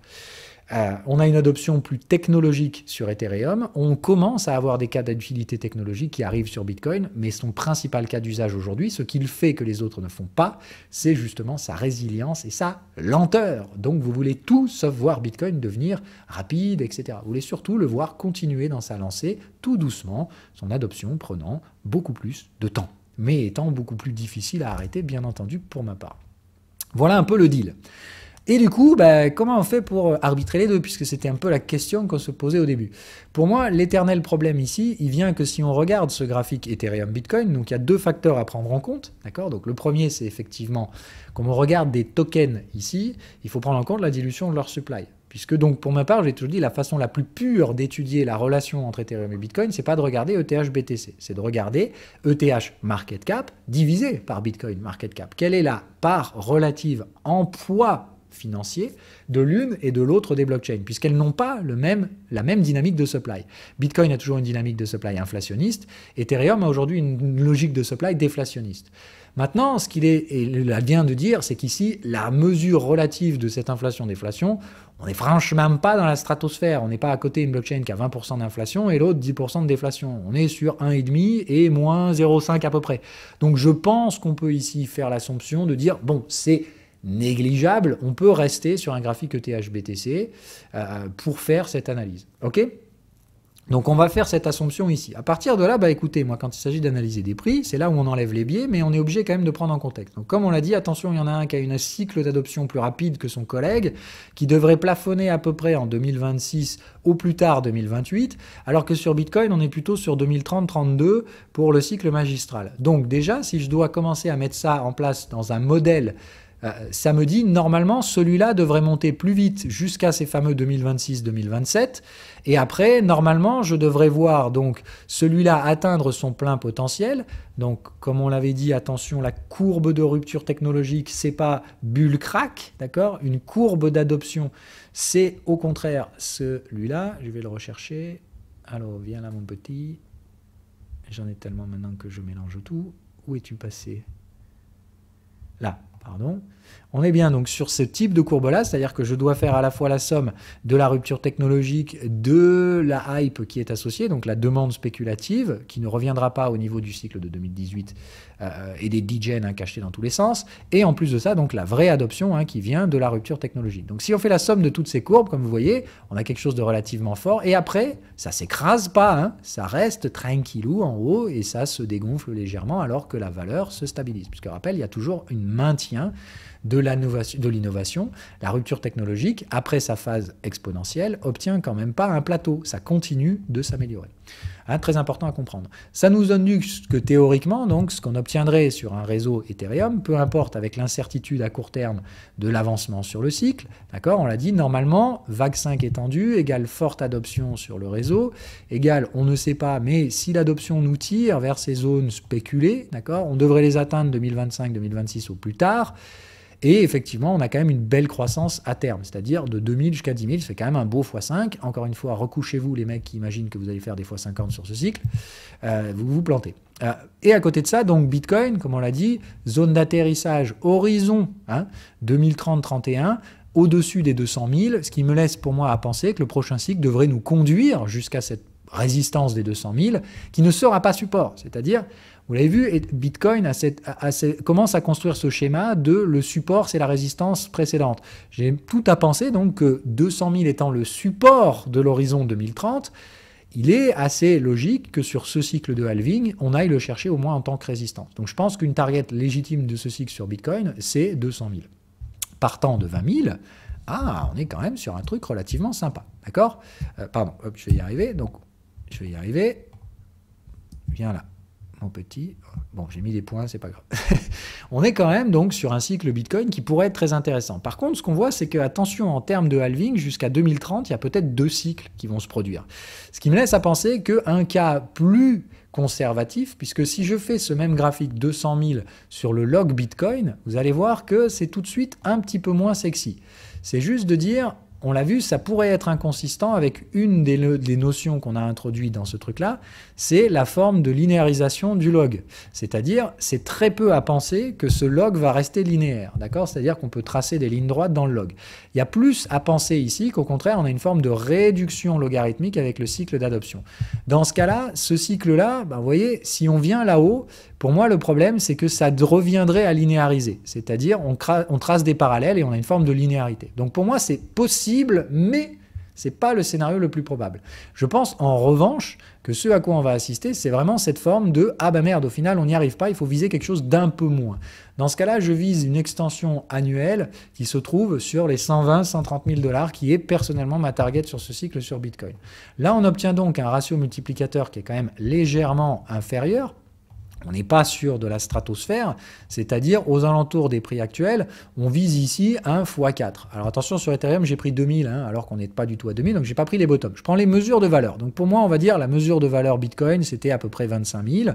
Euh, on a une adoption plus technologique sur Ethereum. On commence à avoir des cas d'utilité technologique qui arrivent sur Bitcoin, mais son principal cas d'usage aujourd'hui, ce qu'il fait que les autres ne font pas, c'est justement sa résilience et sa lenteur. Donc vous voulez tout sauf voir Bitcoin devenir rapide, etc. Vous voulez surtout le voir continuer dans sa lancée tout doucement, son adoption prenant beaucoup plus de temps, mais étant beaucoup plus difficile à arrêter, bien entendu, pour ma part. Voilà un peu le deal. Et du coup, bah, comment on fait pour euh, arbitrer les deux Puisque c'était un peu la question qu'on se posait au début. Pour moi, l'éternel problème ici, il vient que si on regarde ce graphique Ethereum-Bitcoin, donc il y a deux facteurs à prendre en compte. D'accord Donc le premier, c'est effectivement, comme on regarde des tokens ici, il faut prendre en compte la dilution de leur supply. Puisque donc, pour ma part, j'ai toujours dit, la façon la plus pure d'étudier la relation entre Ethereum et Bitcoin, c'est pas de regarder ETH-BTC, c'est de regarder ETH market cap divisé par Bitcoin market cap. Quelle est la part relative en poids financiers de l'une et de l'autre des blockchains, puisqu'elles n'ont pas le même, la même dynamique de supply. Bitcoin a toujours une dynamique de supply inflationniste, Ethereum a aujourd'hui une logique de supply déflationniste. Maintenant, ce qu'il est, et vient de dire, c'est qu'ici, la mesure relative de cette inflation-déflation, on n'est franchement pas dans la stratosphère. On n'est pas à côté d'une blockchain qui a 20% d'inflation et l'autre 10% de déflation. On est sur 1,5 et moins 0,5 à peu près. Donc je pense qu'on peut ici faire l'assomption de dire, bon, c'est négligeable, on peut rester sur un graphique ETH-BTC euh, pour faire cette analyse. OK donc on va faire cette assumption ici. À partir de là, bah écoutez, moi quand il s'agit d'analyser des prix, c'est là où on enlève les biais, mais on est obligé quand même de prendre en contexte. Donc comme on l'a dit, attention, il y en a un qui a un cycle d'adoption plus rapide que son collègue, qui devrait plafonner à peu près en 2026 au plus tard 2028, alors que sur Bitcoin, on est plutôt sur 2030-32 pour le cycle magistral. Donc déjà, si je dois commencer à mettre ça en place dans un modèle euh, ça me dit, normalement, celui-là devrait monter plus vite jusqu'à ces fameux 2026-2027. Et après, normalement, je devrais voir donc celui-là atteindre son plein potentiel. Donc, comme on l'avait dit, attention, la courbe de rupture technologique, c'est pas bulle crack, d'accord Une courbe d'adoption, c'est au contraire celui-là. Je vais le rechercher. Alors, viens là, mon petit. J'en ai tellement maintenant que je mélange tout. Où es-tu passé Là, pardon, on est bien donc sur ce type de courbe-là, c'est-à-dire que je dois faire à la fois la somme de la rupture technologique, de la hype qui est associée, donc la demande spéculative, qui ne reviendra pas au niveau du cycle de 2018, euh, euh, et des DJN hein, cachés dans tous les sens, et en plus de ça, donc la vraie adoption hein, qui vient de la rupture technologique. Donc si on fait la somme de toutes ces courbes, comme vous voyez, on a quelque chose de relativement fort, et après, ça ne s'écrase pas, hein, ça reste tranquillou en haut, et ça se dégonfle légèrement alors que la valeur se stabilise, puisque rappel, il y a toujours une maintien tiens de l'innovation, la rupture technologique, après sa phase exponentielle, obtient quand même pas un plateau. Ça continue de s'améliorer. Hein, très important à comprendre. Ça nous donne du que théoriquement, donc, ce qu'on obtiendrait sur un réseau Ethereum, peu importe avec l'incertitude à court terme de l'avancement sur le cycle, d'accord On l'a dit, normalement, vague 5 étendue égale forte adoption sur le réseau, égale on ne sait pas, mais si l'adoption nous tire vers ces zones spéculées, d'accord On devrait les atteindre 2025-2026 au plus tard. Et effectivement, on a quand même une belle croissance à terme, c'est-à-dire de 2000 jusqu'à 10 000, c'est quand même un beau x5. Encore une fois, recouchez-vous les mecs qui imaginent que vous allez faire des x50 sur ce cycle, euh, vous vous plantez. Euh, et à côté de ça, donc Bitcoin, comme on l'a dit, zone d'atterrissage, horizon 2030-31, hein, au-dessus des 200 000, ce qui me laisse pour moi à penser que le prochain cycle devrait nous conduire jusqu'à cette résistance des 200 000, qui ne sera pas support. C'est-à-dire, vous l'avez vu, Bitcoin commence à construire ce schéma de le support, c'est la résistance précédente. J'ai tout à penser donc que 200 000 étant le support de l'horizon 2030, il est assez logique que sur ce cycle de halving, on aille le chercher au moins en tant que résistance. Donc je pense qu'une target légitime de ce cycle sur Bitcoin, c'est 200 000. Partant de 20 000, ah, on est quand même sur un truc relativement sympa. D'accord euh, Pardon, hop, je vais y arriver. Donc je vais y arriver. Viens là, mon petit. Bon, j'ai mis des points, c'est pas grave. on est quand même donc sur un cycle Bitcoin qui pourrait être très intéressant. Par contre, ce qu'on voit, c'est que, attention, en termes de halving, jusqu'à 2030, il y a peut-être deux cycles qui vont se produire. Ce qui me laisse à penser qu'un cas plus conservatif, puisque si je fais ce même graphique 200 000 sur le log Bitcoin, vous allez voir que c'est tout de suite un petit peu moins sexy. C'est juste de dire, on l'a vu, ça pourrait être inconsistant avec une des, notions qu'on a introduites dans ce truc-là, c'est la forme de linéarisation du log. C'est-à-dire, c'est très peu à penser que ce log va rester linéaire, d'accord C'est-à-dire qu'on peut tracer des lignes droites dans le log. Il y a plus à penser ici qu'au contraire, on a une forme de réduction logarithmique avec le cycle d'adoption. Dans ce cas-là, ce cycle-là, ben, vous voyez, si on vient là-haut, pour moi, le problème, c'est que ça reviendrait à linéariser. C'est-à-dire, on, on trace des parallèles et on a une forme de linéarité. Donc pour moi, c'est possible mais mais c'est pas le scénario le plus probable. Je pense en revanche que ce à quoi on va assister, c'est vraiment cette forme de ah bah merde, au final on n'y arrive pas, il faut viser quelque chose d'un peu moins. Dans ce cas-là, je vise une extension annuelle qui se trouve sur les 120-130 000 dollars, qui est personnellement ma target sur ce cycle sur Bitcoin. Là, on obtient donc un ratio multiplicateur qui est quand même légèrement inférieur, on n'est pas sûr de la stratosphère, c'est-à-dire aux alentours des prix actuels, on vise ici 1 x4. Alors attention, sur Ethereum, j'ai pris 2000, hein, alors qu'on n'est pas du tout à 2000, donc je n'ai pas pris les bottoms. Je prends les mesures de valeur. Donc pour moi, on va dire la mesure de valeur Bitcoin, c'était à peu près 25 000,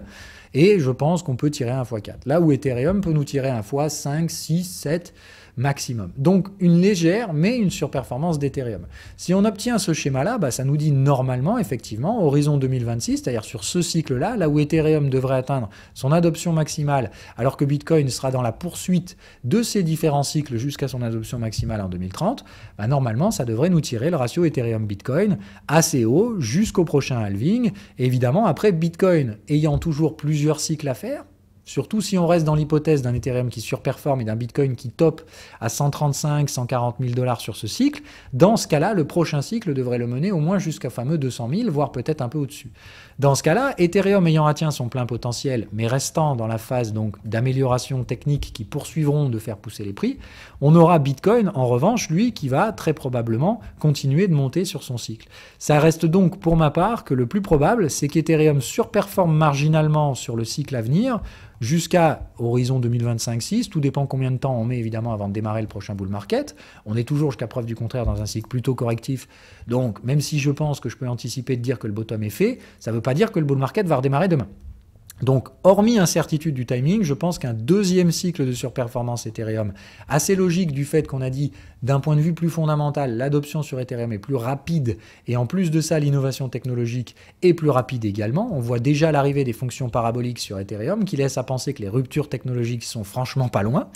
et je pense qu'on peut tirer 1 x4. Là où Ethereum peut nous tirer 1 x5, 6, 7, maximum. Donc une légère, mais une surperformance d'Ethereum. Si on obtient ce schéma-là, bah, ça nous dit normalement, effectivement, horizon 2026, c'est-à-dire sur ce cycle-là, là où Ethereum devrait atteindre son adoption maximale, alors que Bitcoin sera dans la poursuite de ses différents cycles jusqu'à son adoption maximale en 2030, bah, normalement, ça devrait nous tirer le ratio Ethereum-Bitcoin assez haut jusqu'au prochain halving. évidemment, après, Bitcoin ayant toujours plusieurs cycles à faire, Surtout si on reste dans l'hypothèse d'un Ethereum qui surperforme et d'un Bitcoin qui top à 135, 140 000 dollars sur ce cycle, dans ce cas-là, le prochain cycle devrait le mener au moins jusqu'à fameux 200 000, voire peut-être un peu au-dessus. Dans ce cas-là, Ethereum ayant atteint son plein potentiel, mais restant dans la phase donc d'amélioration technique qui poursuivront de faire pousser les prix, on aura Bitcoin en revanche, lui, qui va très probablement continuer de monter sur son cycle. Ça reste donc pour ma part que le plus probable, c'est qu'Ethereum surperforme marginalement sur le cycle à venir jusqu'à horizon 2025-6, tout dépend combien de temps on met évidemment avant de démarrer le prochain bull market. On est toujours jusqu'à preuve du contraire dans un cycle plutôt correctif. Donc même si je pense que je peux anticiper de dire que le bottom est fait, ça ne veut pas dire que le bull market va redémarrer demain. Donc, hormis incertitude du timing, je pense qu'un deuxième cycle de surperformance Ethereum, assez logique du fait qu'on a dit, d'un point de vue plus fondamental, l'adoption sur Ethereum est plus rapide, et en plus de ça, l'innovation technologique est plus rapide également. On voit déjà l'arrivée des fonctions paraboliques sur Ethereum, qui laisse à penser que les ruptures technologiques sont franchement pas loin.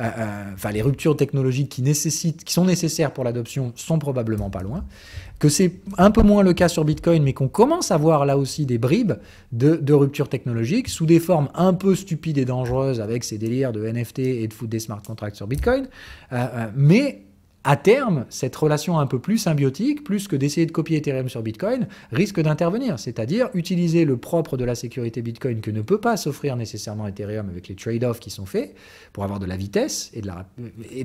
Euh, euh, enfin les ruptures technologiques qui, nécessitent, qui sont nécessaires pour l'adoption sont probablement pas loin, que c'est un peu moins le cas sur Bitcoin, mais qu'on commence à voir là aussi des bribes de, de ruptures technologiques sous des formes un peu stupides et dangereuses avec ces délires de NFT et de foutre des smart contracts sur Bitcoin, euh, mais à terme, cette relation un peu plus symbiotique, plus que d'essayer de copier Ethereum sur Bitcoin, risque d'intervenir, c'est-à-dire utiliser le propre de la sécurité Bitcoin que ne peut pas s'offrir nécessairement Ethereum avec les trade-offs qui sont faits pour avoir de la vitesse et de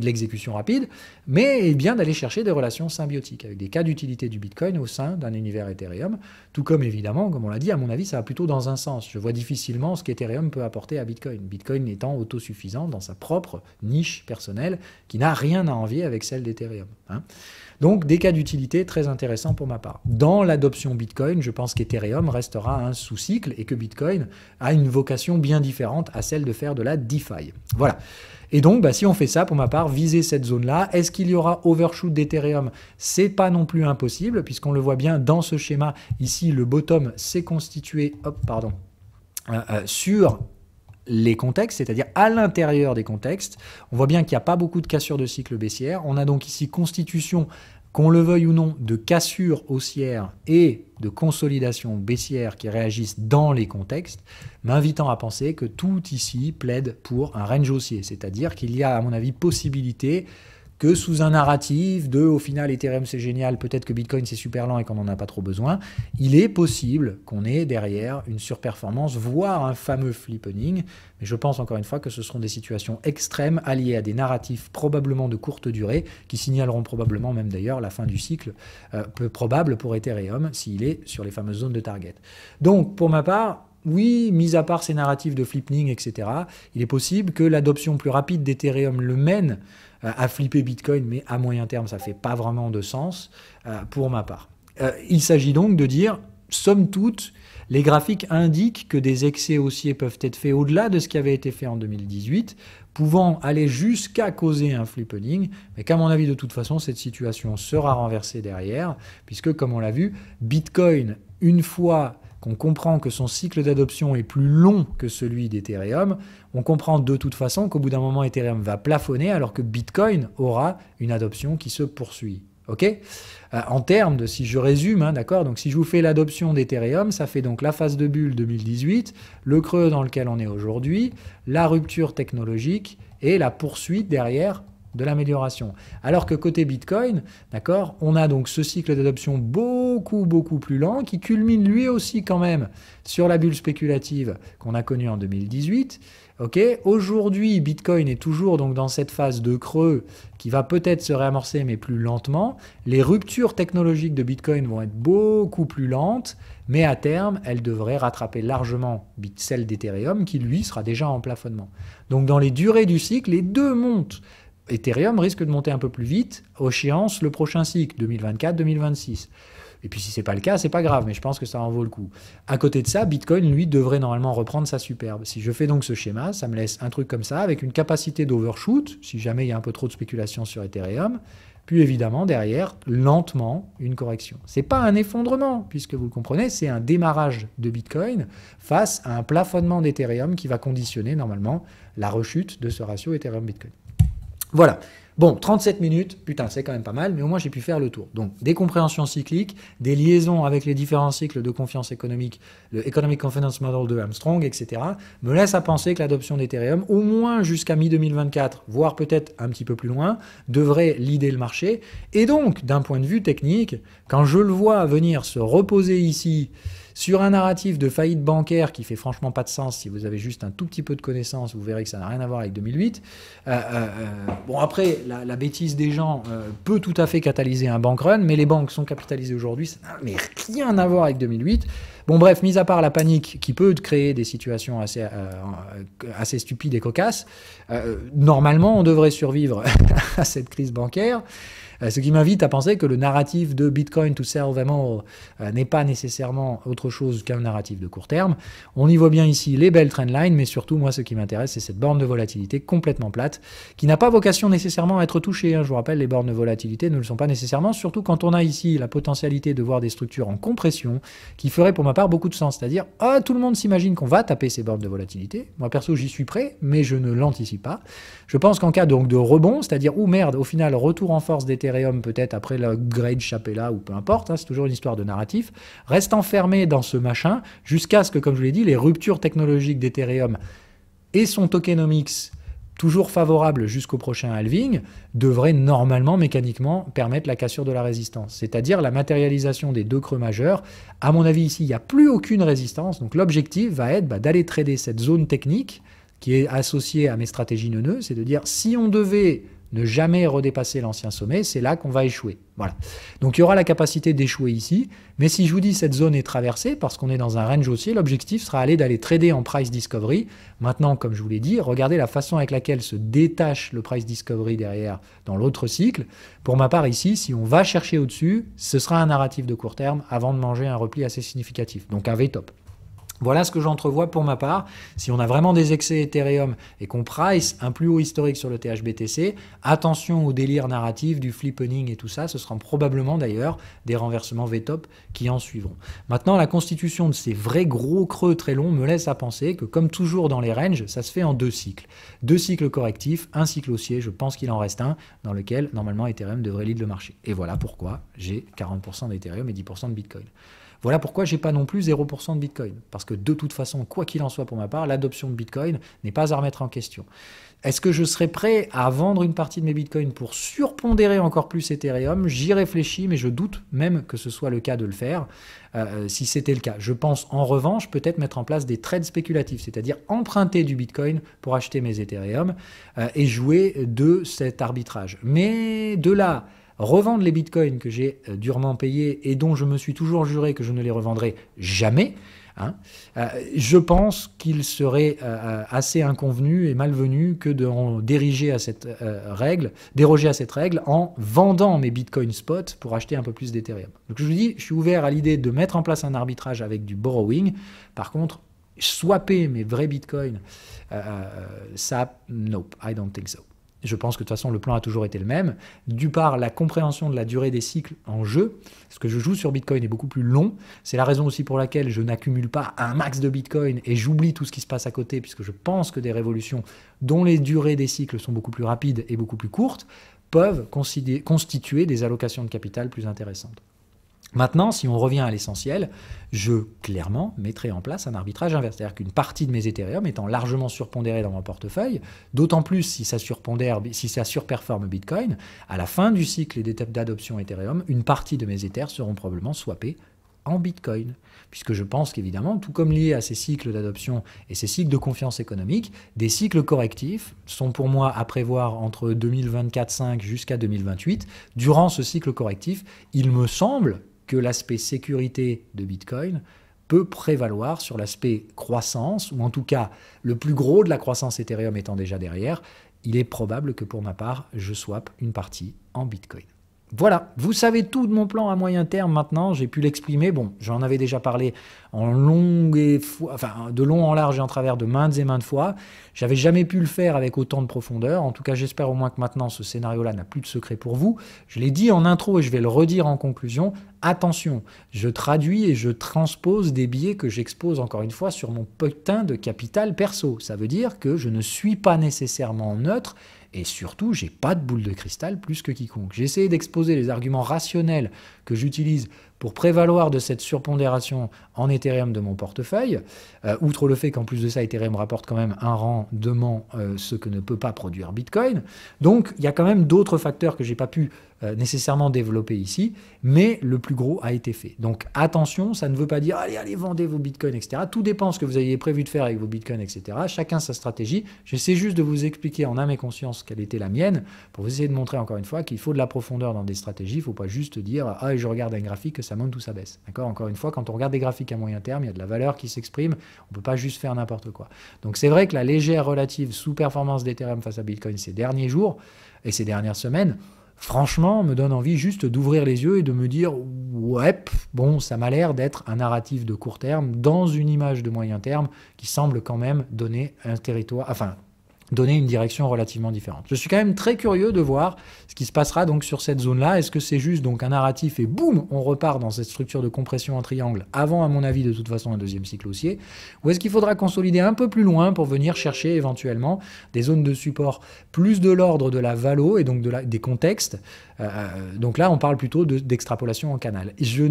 l'exécution rapide, mais eh bien d'aller chercher des relations symbiotiques avec des cas d'utilité du Bitcoin au sein d'un univers Ethereum, tout comme évidemment, comme on l'a dit, à mon avis, ça va plutôt dans un sens. Je vois difficilement ce qu'Ethereum peut apporter à Bitcoin, Bitcoin étant autosuffisant dans sa propre niche personnelle qui n'a rien à envier avec celle des Ethereum. Hein. Donc des cas d'utilité très intéressants pour ma part. Dans l'adoption Bitcoin, je pense qu'Ethereum restera un sous-cycle et que Bitcoin a une vocation bien différente à celle de faire de la DeFi. Voilà. Et donc, bah, si on fait ça, pour ma part, viser cette zone-là, est-ce qu'il y aura overshoot d'Ethereum C'est pas non plus impossible, puisqu'on le voit bien dans ce schéma. Ici, le bottom s'est constitué, pardon, euh, euh, sur les contextes, c'est-à-dire à, l'intérieur des contextes. On voit bien qu'il n'y a pas beaucoup de cassures de cycle baissière. On a donc ici constitution, qu'on le veuille ou non, de cassures haussières et de consolidations baissières qui réagissent dans les contextes, m'invitant à penser que tout ici plaide pour un range haussier, c'est-à-dire qu'il y a à mon avis possibilité que sous un narratif de au final Ethereum c'est génial, peut-être que Bitcoin c'est super lent et qu'on n'en a pas trop besoin, il est possible qu'on ait derrière une surperformance, voire un fameux flippening. Mais je pense encore une fois que ce seront des situations extrêmes alliées à des narratifs probablement de courte durée qui signaleront probablement même d'ailleurs la fin du cycle euh, peu probable pour Ethereum s'il est sur les fameuses zones de target. Donc pour ma part, oui, mis à part ces narratifs de flipping, etc., il est possible que l'adoption plus rapide d'Ethereum le mène euh, à flipper Bitcoin, mais à moyen terme, ça ne fait pas vraiment de sens euh, pour ma part. Euh, il s'agit donc de dire, somme toute, les graphiques indiquent que des excès haussiers peuvent être faits au-delà de ce qui avait été fait en 2018, pouvant aller jusqu'à causer un flipping. mais qu'à mon avis, de toute façon, cette situation sera renversée derrière, puisque, comme on l'a vu, Bitcoin, une fois qu'on comprend que son cycle d'adoption est plus long que celui d'Ethereum, on comprend de toute façon qu'au bout d'un moment, Ethereum va plafonner alors que Bitcoin aura une adoption qui se poursuit. OK euh, En termes de, si je résume, hein, d'accord Donc si je vous fais l'adoption d'Ethereum, ça fait donc la phase de bulle 2018, le creux dans lequel on est aujourd'hui, la rupture technologique et la poursuite derrière de l'amélioration. Alors que côté Bitcoin, d'accord, on a donc ce cycle d'adoption beaucoup beaucoup plus lent qui culmine lui aussi quand même sur la bulle spéculative qu'on a connue en 2018. OK, aujourd'hui Bitcoin est toujours donc dans cette phase de creux qui va peut-être se réamorcer mais plus lentement. Les ruptures technologiques de Bitcoin vont être beaucoup plus lentes, mais à terme, elles devraient rattraper largement celle d'Ethereum qui lui sera déjà en plafonnement. Donc dans les durées du cycle, les deux montent Ethereum risque de monter un peu plus vite, échéance le prochain cycle, 2024-2026. Et puis si c'est pas le cas, c'est pas grave, mais je pense que ça en vaut le coup. À côté de ça, Bitcoin, lui, devrait normalement reprendre sa superbe. Si je fais donc ce schéma, ça me laisse un truc comme ça, avec une capacité d'overshoot, si jamais il y a un peu trop de spéculation sur Ethereum, puis évidemment derrière, lentement, une correction. C'est pas un effondrement, puisque vous le comprenez, c'est un démarrage de Bitcoin face à un plafonnement d'Ethereum qui va conditionner normalement la rechute de ce ratio Ethereum-Bitcoin. Voilà. Bon, 37 minutes, putain, c'est quand même pas mal, mais au moins j'ai pu faire le tour. Donc, des compréhensions cycliques, des liaisons avec les différents cycles de confiance économique, le Economic Confidence Model de Armstrong, etc., me laisse à penser que l'adoption d'Ethereum, au moins jusqu'à mi-2024, voire peut-être un petit peu plus loin, devrait lider le marché. Et donc, d'un point de vue technique, quand je le vois venir se reposer ici, sur un narratif de faillite bancaire qui fait franchement pas de sens, si vous avez juste un tout petit peu de connaissances, vous verrez que ça n'a rien à voir avec 2008. Euh, euh, euh, bon, après, la, bêtise des gens peut tout à fait catalyser un bank run, mais les banques sont capitalisées aujourd'hui, ça n'a rien à voir avec 2008. Bon, bref, mis à part la panique qui peut créer des situations assez stupides et cocasses, normalement, on devrait survivre à cette crise bancaire. Euh, ce qui m'invite à penser que le narratif de Bitcoin to sell vraiment euh, n'est pas nécessairement autre chose qu'un narratif de court terme. On y voit bien ici les belles trend trendlines, mais surtout, moi, ce qui m'intéresse, c'est cette borne de volatilité complètement plate, qui n'a pas vocation nécessairement à être touchée. Hein. Je vous rappelle, les bornes de volatilité ne le sont pas nécessairement, surtout quand on a ici la potentialité de voir des structures en compression, qui ferait pour ma part beaucoup de sens. C'est-à-dire, ah, tout le monde s'imagine qu'on va taper ces bornes de volatilité. Moi, perso, j'y suis prêt, mais je ne l'anticipe pas. Je pense qu'en cas donc de rebond, c'est-à-dire, ou merde, au final, retour en force d'Ethereum, peut-être après grade Chapella ou peu importe, hein, c'est toujours une histoire de narratif, reste enfermé dans ce machin jusqu'à ce que, comme je l'ai dit, les ruptures technologiques d'Ethereum et son tokenomics toujours favorable jusqu'au prochain halving, devraient normalement, mécaniquement, permettre la cassure de la résistance, c'est-à-dire la matérialisation des deux creux majeurs. À mon avis, ici, il n'y a plus aucune résistance, donc l'objectif va être bah, d'aller trader cette zone technique qui est associée à mes stratégies neuneuses, c'est de dire si on devait ne jamais redépasser l'ancien sommet, c'est là qu'on va échouer. Voilà. Donc il y aura la capacité d'échouer ici, mais si je vous dis cette zone est traversée parce qu'on est dans un range haussier, l'objectif sera d'aller trader en price discovery. Maintenant, comme je vous l'ai dit, regardez la façon avec laquelle se détache le price discovery derrière dans l'autre cycle. Pour ma part ici, si on va chercher au-dessus, ce sera un narratif de court terme avant de manger un repli assez significatif. Donc un V-top. Voilà ce que j'entrevois pour ma part. Si on a vraiment des excès Ethereum et qu'on price un plus haut historique sur le THBTC, attention au délire narratif du flippening et tout ça, ce seront probablement d'ailleurs des renversements VTOP qui en suivront. Maintenant, la constitution de ces vrais gros creux très longs me laisse à penser que comme toujours dans les ranges, ça se fait en deux cycles. Deux cycles correctifs, un cycle haussier, je pense qu'il en reste un, dans lequel normalement Ethereum devrait lire le marché. Et voilà pourquoi j'ai 40% d'Ethereum et 10% de Bitcoin. Voilà pourquoi j'ai pas non plus 0% de Bitcoin. Parce que de toute façon, quoi qu'il en soit pour ma part, l'adoption de Bitcoin n'est pas à remettre en question. Est-ce que je serais prêt à vendre une partie de mes bitcoins pour surpondérer encore plus Ethereum J'y réfléchis, mais je doute même que ce soit le cas de le faire, euh, euh, si c'était le cas. Je pense en revanche peut-être mettre en place des trades spéculatifs, c'est-à-dire emprunter du bitcoin pour acheter mes Ethereum euh, et jouer de cet arbitrage. Mais de là revendre les bitcoins que j'ai euh, durement payés et dont je me suis toujours juré que je ne les revendrai jamais, hein, euh, je pense qu'il serait euh, assez inconvenu et malvenu que de dériger à cette règle, déroger à cette règle en vendant mes bitcoins spot pour acheter un peu plus d'Ethereum. Donc je vous dis, je suis ouvert à l'idée de mettre en place un arbitrage avec du borrowing. Par contre, swapper mes vrais bitcoins, ça, nope, I don't think so je pense que de toute façon le plan a toujours été le même, du par la compréhension de la durée des cycles en jeu, ce que je joue sur Bitcoin est beaucoup plus long, c'est la raison aussi pour laquelle je n'accumule pas un max de Bitcoin et j'oublie tout ce qui se passe à côté, puisque je pense que des révolutions dont les durées des cycles sont beaucoup plus rapides et beaucoup plus courtes, peuvent constituer des allocations de capital plus intéressantes. Maintenant, si on revient à l'essentiel, je clairement mettrai en place un arbitrage inverse. C'est-à-dire qu'une partie de mes Ethereum étant largement surpondérée dans mon portefeuille, d'autant plus si ça, surpondère, si ça surperforme Bitcoin, à la fin du cycle étapes d'adoption Ethereum, une partie de mes Ethers seront probablement swappés en Bitcoin. Puisque je pense qu'évidemment, tout comme lié à ces cycles d'adoption et ces cycles de confiance économique, des cycles correctifs sont pour moi à prévoir entre 2024-5 jusqu'à 2028. Durant ce cycle correctif, il me semble que l'aspect sécurité de Bitcoin peut prévaloir sur l'aspect croissance, ou en tout cas le plus gros de la croissance Ethereum étant déjà derrière, il est probable que pour ma part, je swap une partie en Bitcoin. Voilà, vous savez tout de mon plan à moyen terme maintenant, j'ai pu l'exprimer, bon, j'en avais déjà parlé en de long en large et en travers de maintes et maintes fois, j'avais jamais pu le faire avec autant de profondeur, en tout cas j'espère au moins que maintenant ce scénario-là n'a plus de secret pour vous, je l'ai dit en intro et je vais le redire en conclusion, attention, je traduis et je transpose des billets que j'expose encore une fois sur mon putain de capital perso, ça veut dire que je ne suis pas nécessairement neutre, et surtout, j'ai pas de boule de cristal plus que quiconque. J'ai essayé d'exposer les arguments rationnels que j'utilise pour prévaloir de cette surpondération en Ethereum de mon portefeuille, euh, outre le fait qu'en plus de ça, Ethereum rapporte quand même un rang de euh, ce que ne peut pas produire Bitcoin. Donc, il y a quand même d'autres facteurs que j'ai pas pu euh, nécessairement développé ici, mais le plus gros a été fait. Donc attention, ça ne veut pas dire allez, allez, vendez vos bitcoins, etc. Tout dépend ce que vous aviez prévu de faire avec vos bitcoins, etc. Chacun sa stratégie. J'essaie juste de vous expliquer en âme et conscience quelle était la mienne, pour vous essayer de montrer encore une fois qu'il faut de la profondeur dans des stratégies. Il ne faut pas juste dire ah, je regarde un graphique, que ça monte ou ça baisse. D'accord Encore une fois, quand on regarde des graphiques à moyen terme, il y a de la valeur qui s'exprime. On ne peut pas juste faire n'importe quoi. Donc c'est vrai que la légère relative sous-performance d'Ethereum face à Bitcoin ces derniers jours et ces dernières semaines, franchement, me donne envie juste d'ouvrir les yeux et de me dire ouais, bon, ça m'a l'air d'être un narratif de court terme dans une image de moyen terme qui semble quand même donner un territoire, enfin, donner une direction relativement différente. Je suis quand même très curieux de voir ce qui se passera donc sur cette zone-là. Est-ce que c'est juste donc un narratif et boum, on repart dans cette structure de compression en triangle avant, à mon avis, de toute façon, un deuxième cycle haussier Ou est-ce qu'il faudra consolider un peu plus loin pour venir chercher éventuellement des zones de support plus de l'ordre de la valo et donc de la, des contextes euh, euh, Donc là, on parle plutôt d'extrapolation en canal. Je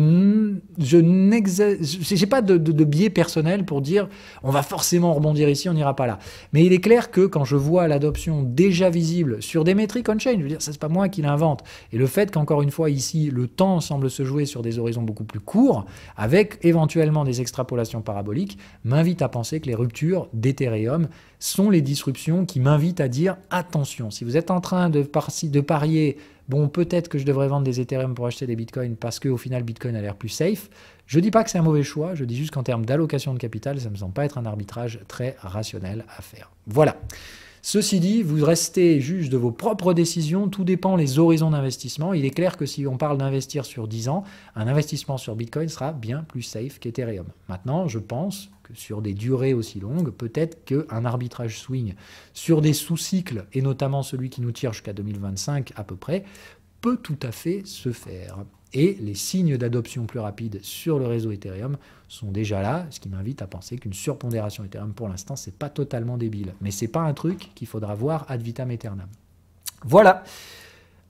n'ai pas de, de, de biais personnel pour dire on va forcément rebondir ici, on n'ira pas là. Mais il est clair que quand je vois l'adoption déjà visible sur des métriques on-chain, je veux dire, c'est pas moi qui l'invente. Et le fait qu'encore une fois, ici, le temps semble se jouer sur des horizons beaucoup plus courts, avec éventuellement des extrapolations paraboliques, m'invite à penser que les ruptures d'Ethereum sont les disruptions qui m'invitent à dire attention, si vous êtes en train de, de parier, bon, peut-être que je devrais vendre des Ethereum pour acheter des bitcoins parce qu'au final, Bitcoin a l'air plus safe je ne dis pas que c'est un mauvais choix, je dis juste qu'en termes d'allocation de capital, ça ne me semble pas être un arbitrage très rationnel à faire. Voilà. Ceci dit, vous restez juge de vos propres décisions, tout dépend les horizons d'investissement. Il est clair que si on parle d'investir sur 10 ans, un investissement sur Bitcoin sera bien plus safe qu'Ethereum. Maintenant, je pense que sur des durées aussi longues, peut-être qu'un arbitrage swing sur des sous-cycles, et notamment celui qui nous tire jusqu'à 2025 à peu près, peut tout à fait se faire. Et les signes d'adoption plus rapide sur le réseau Ethereum sont déjà là, ce qui m'invite à penser qu'une surpondération Ethereum pour l'instant, c'est pas totalement débile. Mais c'est pas un truc qu'il faudra voir ad vitam aeternam. Voilà.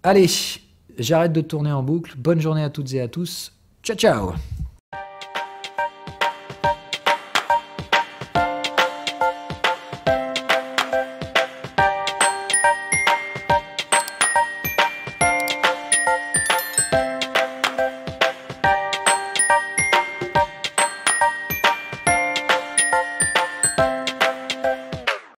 Allez, j'arrête de tourner en boucle. Bonne journée à toutes et à tous. Ciao, ciao